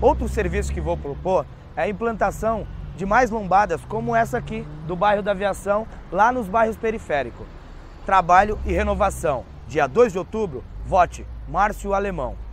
Outro serviço que vou propor é a implantação de mais lombadas como essa aqui do bairro da Aviação, lá nos bairros periféricos. Trabalho e renovação. Dia 2 de outubro, vote Márcio Alemão.